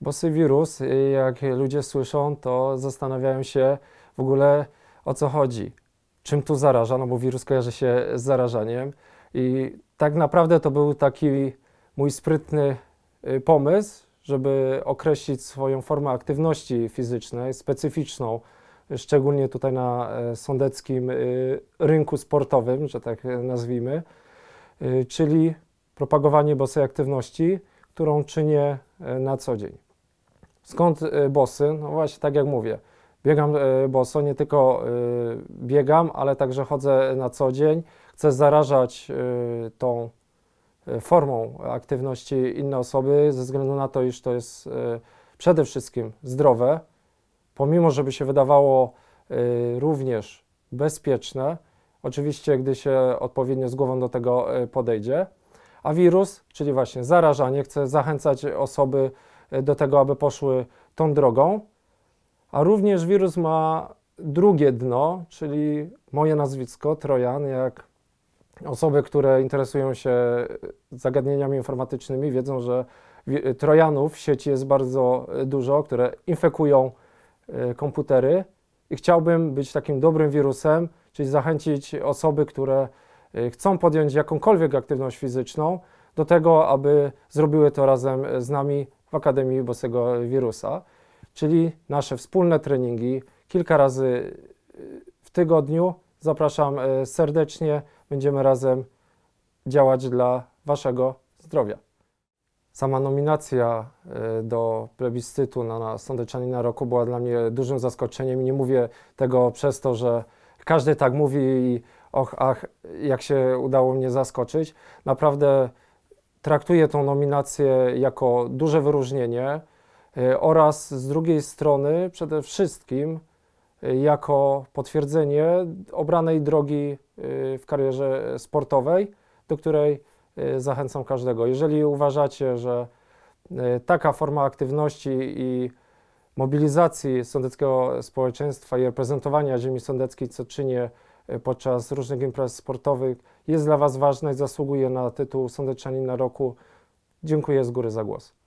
Bosy wirus, jak ludzie słyszą, to zastanawiają się w ogóle o co chodzi. Czym tu zaraża? No bo wirus kojarzy się z zarażaniem. I tak naprawdę to był taki mój sprytny y, pomysł, żeby określić swoją formę aktywności fizycznej, specyficzną, szczególnie tutaj na e, sądeckim y, rynku sportowym, że tak nazwijmy, y, czyli propagowanie bosej aktywności, którą czynię e, na co dzień. Skąd e, bosy? No właśnie tak jak mówię, biegam e, boso, nie tylko e, biegam, ale także chodzę na co dzień. Chcę zarażać tą formą aktywności inne osoby ze względu na to, iż to jest przede wszystkim zdrowe, pomimo żeby się wydawało również bezpieczne, oczywiście gdy się odpowiednio z głową do tego podejdzie. A wirus, czyli właśnie zarażanie, chcę zachęcać osoby do tego, aby poszły tą drogą. A również wirus ma drugie dno, czyli moje nazwisko, Trojan, jak osoby, które interesują się zagadnieniami informatycznymi, wiedzą, że Trojanów w sieci jest bardzo dużo, które infekują y, komputery. I chciałbym być takim dobrym wirusem, czyli zachęcić osoby, które y, chcą podjąć jakąkolwiek aktywność fizyczną, do tego, aby zrobiły to razem z nami w Akademii Bosego Wirusa, czyli nasze wspólne treningi kilka razy y, w tygodniu. Zapraszam y, serdecznie, będziemy razem działać dla Waszego zdrowia. Sama nominacja y, do plebiscytu na na Roku była dla mnie dużym zaskoczeniem. Nie mówię tego przez to, że każdy tak mówi i och, ach, jak się udało mnie zaskoczyć. Naprawdę traktuję tą nominację jako duże wyróżnienie y, oraz z drugiej strony przede wszystkim y, jako potwierdzenie obranej drogi y, w karierze sportowej, do której zachęcam każdego. Jeżeli uważacie, że taka forma aktywności i mobilizacji sądeckiego społeczeństwa i reprezentowania ziemi sądeckiej, co czynię Y, podczas różnych imprez sportowych. Jest dla Was ważna i zasługuje na tytuł na Roku. Dziękuję z góry za głos.